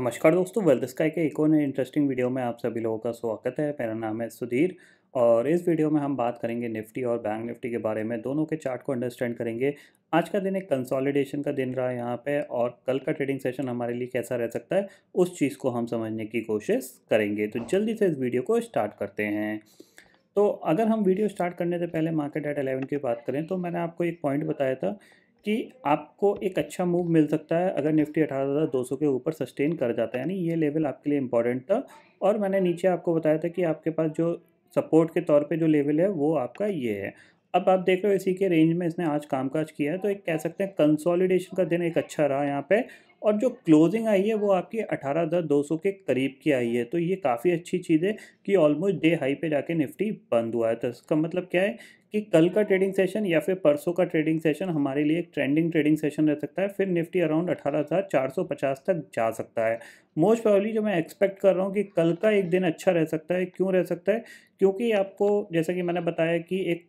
नमस्कार दोस्तों wealth sky के एक और इंटरेस्टिंग वीडियो में आप सभी लोगों का स्वागत है मेरा नाम है सुधीर और इस वीडियो में हम बात करेंगे निफ्टी और बैंक निफ्टी के बारे में दोनों के चार्ट को अंडरस्टैंड करेंगे आज का दिन एक कंसोलिडेशन का दिन रहा यहाँ पे और कल का ट्रेडिंग सेशन हमारे लिए कैसा रह सकता है उस चीज़ को हम समझने की कोशिश करेंगे तो जल्दी से इस वीडियो को स्टार्ट करते हैं तो अगर हम वीडियो स्टार्ट करने से पहले मार्केट एट एलेवन की बात करें तो मैंने आपको एक पॉइंट बताया था कि आपको एक अच्छा मूव मिल सकता है अगर निफ्टी अठारह हज़ार दो सौ के ऊपर सस्टेन कर जाता है यानी ये लेवल आपके लिए इंपॉर्टेंट था और मैंने नीचे आपको बताया था कि आपके पास जो सपोर्ट के तौर पे जो लेवल है वो आपका ये है अब आप देख रहे हो इसी के रेंज में इसने आज कामकाज किया है तो एक कह सकते हैं कंसोलिडेशन का दिन एक अच्छा रहा यहाँ पे और जो क्लोजिंग आई है वो आपकी अठारह हज़ार दो सौ के करीब की आई है तो ये काफ़ी अच्छी चीज़ है कि ऑलमोस्ट डे हाई पे जाके निफ्टी बंद हुआ है तो इसका मतलब क्या है कि कल का ट्रेडिंग सेशन या फिर परसों का ट्रेडिंग सेशन हमारे लिए एक ट्रेंडिंग ट्रेडिंग सेशन रह सकता है फिर निफ्टी अराउंड अठारह हज़ार चार सौ पचास तक जा सकता है मोस्ट प्रॉबली जो मैं एक्सपेक्ट कर रहा हूँ कि कल का एक दिन अच्छा रह सकता है क्यों रह सकता है क्योंकि आपको जैसा कि मैंने बताया कि एक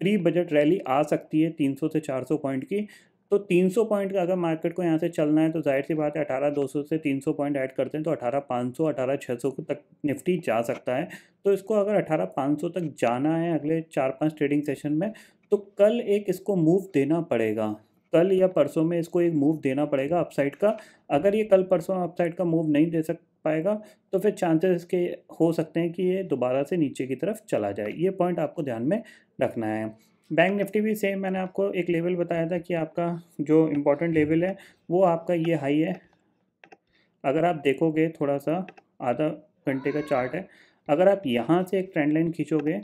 प्री बजट रैली आ सकती है 300 से 400 पॉइंट की तो 300 पॉइंट का अगर मार्केट को यहाँ से चलना है तो जाहिर सी बात है अठारह दो सौ से 300 पॉइंट ऐड करते हैं तो अठारह पाँच सौ अठारह छः सौ तक निफ्टी जा सकता है तो इसको अगर अठारह पाँच सौ तक जाना है अगले चार पाँच ट्रेडिंग सेशन में तो कल एक इसको मूव देना पड़ेगा कल या परसों में इसको एक मूव देना पड़ेगा अपसाइड का अगर ये कल परसों अपसाइड का मूव नहीं दे सक पाएगा तो फिर चांसेस इसके हो सकते हैं कि ये दोबारा से नीचे की तरफ चला जाए ये पॉइंट आपको ध्यान में रखना है बैंक निफ्टी भी सेम मैंने आपको एक लेवल बताया था कि आपका जो इम्पोर्टेंट लेवल है वो आपका ये हाई है अगर आप देखोगे थोड़ा सा आधा घंटे का चार्ट है अगर आप यहाँ से एक ट्रेंड लाइन खींचोगे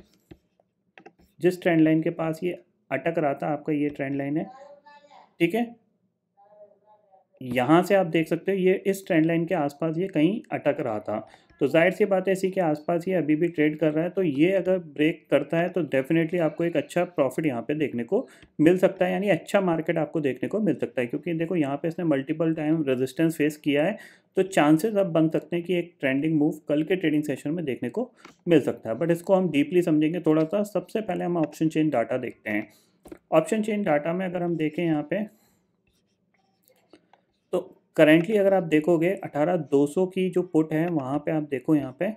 जिस ट्रेंड लाइन के पास ये अटक रहा था आपका ये ट्रेंड लाइन है ठीक है यहाँ से आप देख सकते हो ये इस ट्रेंड लाइन के आसपास ये कहीं अटक रहा था तो जाहिर सी बात है इसी के आसपास ये अभी भी ट्रेड कर रहा है तो ये अगर ब्रेक करता है तो डेफिनेटली आपको एक अच्छा प्रॉफिट यहाँ पे देखने को मिल सकता है यानी अच्छा मार्केट आपको देखने को मिल सकता है क्योंकि देखो यहाँ पे इसने मल्टीपल टाइम रेजिस्टेंस फेस किया है तो चांसेस अब बन सकते हैं कि एक ट्रेंडिंग मूव कल के ट्रेडिंग सेशन में देखने को मिल सकता है बट इसको हम डीपली समझेंगे थोड़ा सा सबसे पहले हम ऑप्शन चेन डाटा देखते हैं ऑप्शन चेन डाटा में अगर हम देखें यहाँ पर करेंटली अगर आप देखोगे अठारह दो सौ की जो पुट है वहाँ पे आप देखो यहाँ पे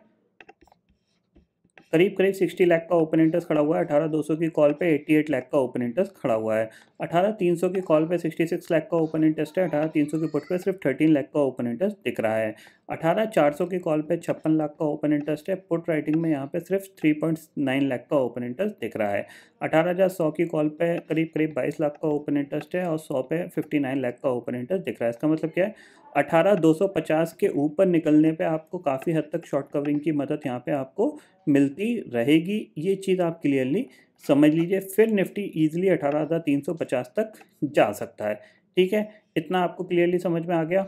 करीब करीब सिक्सटी लाख का ओपन इंटरेस्ट खड़ा हुआ है अठारह दो सौ की कॉल पे एट्टी एट लाख का ओपन इंटरेस्ट खड़ा हुआ है अठारह तीन सौ की कॉल पे सिक्सटी सिक्स लाख का ओपन इंटरेस्ट है अठारह तीन सौ की पुट पे सिर्फ थर्टीन लाख का ओपन इंटरेस्ट दिख रहा है अठारह चार सौ की कॉल पे छप्पन लाख का ओपन इंटरेस्ट है पुट राइटिंग में यहाँ पे सिर्फ थ्री पॉइंट नाइन लाख का ओपन इंटरेस्ट दिख रहा है अठारह हज़ार सौ की कॉल पे करीब करीब बाईस लाख का ओपन इंटरेस्ट है और सौ पे फिफ्टी नाइन लाख का ओपन इंटरेस्ट दिख रहा है इसका मतलब क्या है अठारह दो सौ पचास के ऊपर निकलने पर आपको काफ़ी हद तक शॉर्ट कवरिंग की मदद यहाँ पर आपको मिलती रहेगी ये चीज़ आप क्लियरली समझ लीजिए फिर निफ्टी ईजिली अठारह हज़ार तीन सौ पचास तक जा सकता है ठीक है इतना आपको क्लियरली समझ में आ गया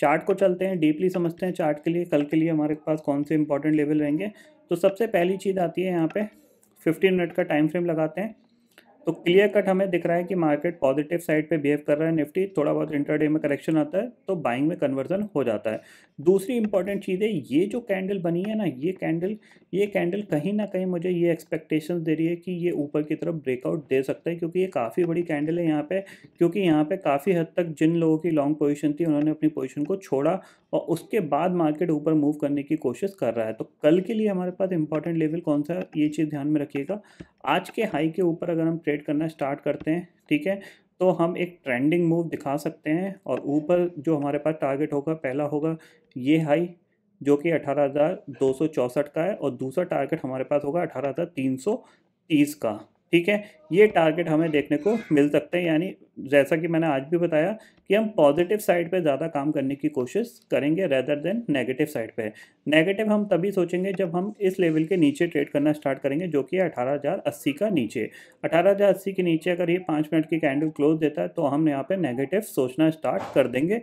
चार्ट को चलते हैं डीपली समझते हैं चार्ट के लिए कल के लिए हमारे पास कौन से इंपॉर्टेंट लेवल रहेंगे तो सबसे पहली चीज़ आती है यहाँ पे 15 मिनट का टाइम फ्रेम लगाते हैं तो क्लियर कट हमें दिख रहा है कि मार्केट पॉजिटिव साइड पे बिहेव कर रहा है निफ्टी थोड़ा बहुत इंटरडे में करेक्शन आता है तो बाइंग में कन्वर्जन हो जाता है दूसरी इंपॉर्टेंट चीज़ है ये जो कैंडल बनी है ना ये कैंडल ये कैंडल कहीं ना कहीं मुझे ये एक्सपेक्टेशन दे रही है कि ये ऊपर की तरफ ब्रेकआउट दे सकता है क्योंकि ये काफ़ी बड़ी कैंडल है यहाँ पर क्योंकि यहाँ पर काफ़ी हद तक जिन लोगों की लॉन्ग पोजिशन थी उन्होंने अपनी पोजिशन को छोड़ा और उसके बाद मार्केट ऊपर मूव करने की कोशिश कर रहा है तो कल के लिए हमारे पास इंपॉर्टेंट लेवल कौन सा ये चीज़ ध्यान में रखिएगा आज के हाई के ऊपर अगर हम ट्रेड करना स्टार्ट करते हैं ठीक है तो हम एक ट्रेंडिंग मूव दिखा सकते हैं और ऊपर जो हमारे पास टारगेट होगा पहला होगा ये हाई जो कि अठारह का है और दूसरा टारगेट हमारे पास होगा अठारह का तीस का ठीक है ये टारगेट हमें देखने को मिल सकते हैं यानी जैसा कि मैंने आज भी बताया कि हम पॉजिटिव साइड पे ज़्यादा काम करने की कोशिश करेंगे रेदर देन नेगेटिव साइड पे नेगेटिव हम तभी सोचेंगे जब हम इस लेवल के नीचे ट्रेड करना स्टार्ट करेंगे जो कि है अस्सी का नीचे अठारह के नीचे अगर ये पाँच मिनट की कैंडल क्लोज देता है तो हम यहाँ पर नेगेटिव सोचना स्टार्ट कर देंगे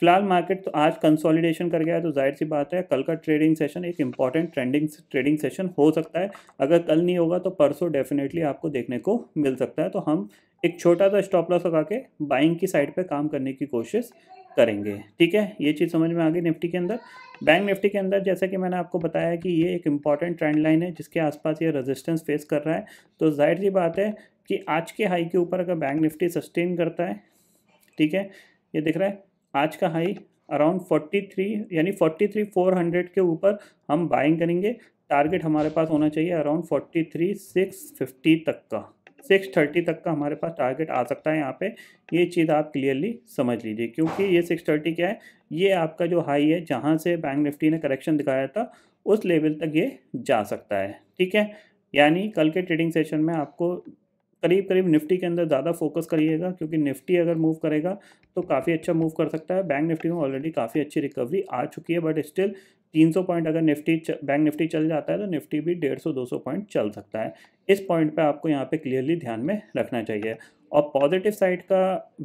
फिलहाल मार्केट तो आज कंसोलिडेशन कर गया है तो जाहिर सी बात है कल का ट्रेडिंग सेशन एक इंपॉर्टेंट ट्रेंडिंग ट्रेडिंग सेशन हो सकता है अगर कल नहीं होगा तो परसों डेफिनेटली आपको देखने को मिल सकता है तो हम एक छोटा सा स्टॉप लॉस लगा के बाइंग की साइड पे काम करने की कोशिश करेंगे ठीक है ये चीज़ समझ में आ गई निफ्टी के अंदर बैंक निफ्टी के अंदर जैसा कि मैंने आपको बताया कि ये एक इंपॉर्टेंट ट्रेंड लाइन है जिसके आसपास ये रेजिस्टेंस फेस कर रहा है तो जाहिर सी बात है कि आज के हाई के ऊपर अगर बैंक निफ्टी सस्टेन करता है ठीक है ये दिख रहा है आज का हाई अराउंड 43 यानी 43 400 के ऊपर हम बाइंग करेंगे टारगेट हमारे पास होना चाहिए अराउंड 43 650 तक का 630 तक का हमारे पास टारगेट आ सकता है यहाँ पे ये चीज़ आप क्लियरली समझ लीजिए क्योंकि ये 630 क्या है ये आपका जो हाई है जहाँ से बैंक निफ्टी ने करेक्शन दिखाया था उस लेवल तक ये जा सकता है ठीक है यानी कल के ट्रेडिंग सेशन में आपको करीब करीब निफ्टी के अंदर ज़्यादा फोकस करिएगा क्योंकि निफ्टी अगर मूव करेगा तो काफ़ी अच्छा मूव कर सकता है बैंक निफ्टी में ऑलरेडी काफ़ी अच्छी रिकवरी आ चुकी है बट स्टिल 300 पॉइंट अगर निफ्टी बैंक निफ्टी चल जाता है तो निफ्टी भी 150-200 पॉइंट चल सकता है इस पॉइंट पे आपको यहाँ पे क्लियरली ध्यान में रखना चाहिए और पॉजिटिव साइड का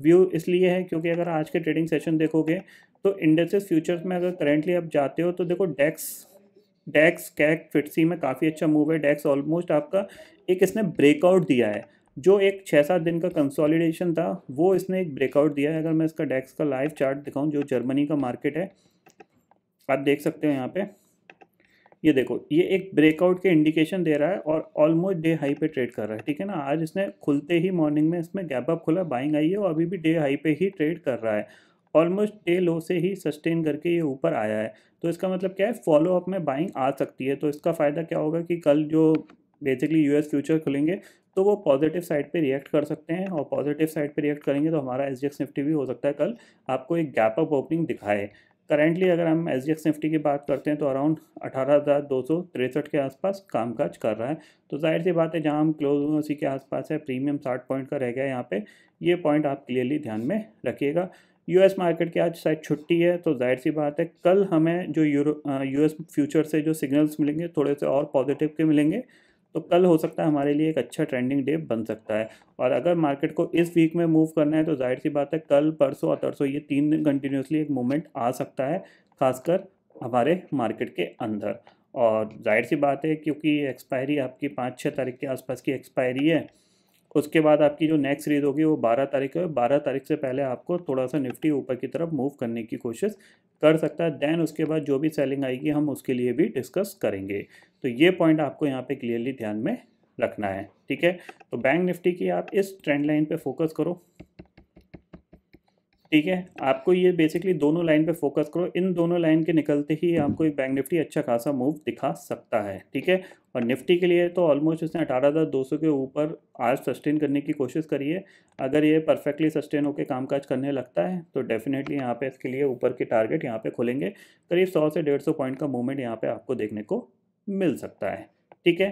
व्यू इसलिए है क्योंकि अगर आज के ट्रेडिंग सेशन देखोगे तो इंडेक्सेस फ्यूचर्स में अगर करेंटली आप जाते हो तो देखो डेक्स डेक्स कैक फिटसी में काफ़ी अच्छा मूव है डेक्स ऑलमोस्ट आपका एक इसने ब्रेकआउट दिया है जो एक छः सात दिन का कंसोलिडेशन था वो इसने एक ब्रेकआउट दिया है अगर मैं इसका डैक्स का लाइव चार्ट दिखाऊं जो जर्मनी का मार्केट है आप देख सकते हो यहाँ पे ये देखो ये एक ब्रेकआउट के इंडिकेशन दे रहा है और ऑलमोस्ट डे हाई पे ट्रेड कर रहा है ठीक है ना आज इसने खुलते ही मॉर्निंग में इसमें गैप अप खुला बाइंग आई है और अभी भी डे हाई पे ही ट्रेड कर रहा है ऑलमोस्ट डे लो से ही सस्टेन करके ये ऊपर आया है तो इसका मतलब क्या है फॉलो अप में बाइंग आ सकती है तो इसका फ़ायदा क्या होगा कि कल जो बेसिकली यूएस फ्यूचर खुलेंगे तो वो पॉजिटिव साइड पे रिएक्ट कर सकते हैं और पॉजिटिव साइड पे रिएक्ट करेंगे तो हमारा एस निफ्टी भी हो सकता है कल आपको एक गैप अप ओपनिंग दिखाए करेंटली अगर हम एस डी एक्स निफ्टी की बात करते हैं तो अराउंड अठारह हज़ार दो सौ तिरसठ के आसपास कामकाज कर रहा है तो जाहिर सी बात है जहाँ हम क्लोज हुए उसी के आसपास है प्रीमियम साठ पॉइंट का रह गया यहाँ पर ये पॉइंट आप क्लियरली ध्यान में रखिएगा यूएस मार्केट की आज शायद छुट्टी है तो जाहिर सी बात है कल हमें जो यूरो यूएस फ्यूचर से जो सिग्नल्स मिलेंगे थोड़े से और पॉजिटिव के मिलेंगे तो कल हो सकता है हमारे लिए एक अच्छा ट्रेंडिंग डे बन सकता है और अगर मार्केट को इस वीक में मूव करना है तो जाहिर सी बात है कल परसों और तरसों ये तीन दिन कंटिन्यूसली एक मूवमेंट आ सकता है खासकर हमारे मार्केट के अंदर और जाहिर सी बात है क्योंकि एक्सपायरी आपकी पाँच छः तारीख के आसपास की एक्सपायरी है उसके बाद आपकी जो नेक्स्ट सीरीज होगी वो बारह तारीख है बारह तारीख से पहले आपको थोड़ा सा निफ्टी ऊपर की तरफ मूव करने की कोशिश कर सकता है देन उसके बाद जो भी सेलिंग आएगी हम उसके लिए भी डिस्कस करेंगे तो ये पॉइंट आपको यहाँ पे क्लियरली ध्यान में रखना है ठीक है तो बैंक निफ्टी की आप इस ट्रेंड लाइन पे फोकस करो ठीक है आपको ये बेसिकली दोनों लाइन पे फोकस करो इन दोनों लाइन के निकलते ही आपको एक बैंक निफ्टी अच्छा खासा मूव दिखा सकता है ठीक है और निफ्टी के लिए तो ऑलमोस्ट इसने अठारह हज़ार दो सौ के ऊपर आज सस्टेन करने की कोशिश करिए अगर ये परफेक्टली सस्टेन होकर कामकाज करने लगता है तो डेफिनेटली यहाँ पे इसके लिए ऊपर के टारगेट यहाँ पे खुलेंगे करीब सौ से डेढ़ सौ पॉइंट का मूवमेंट यहाँ पर आपको देखने को मिल सकता है ठीक है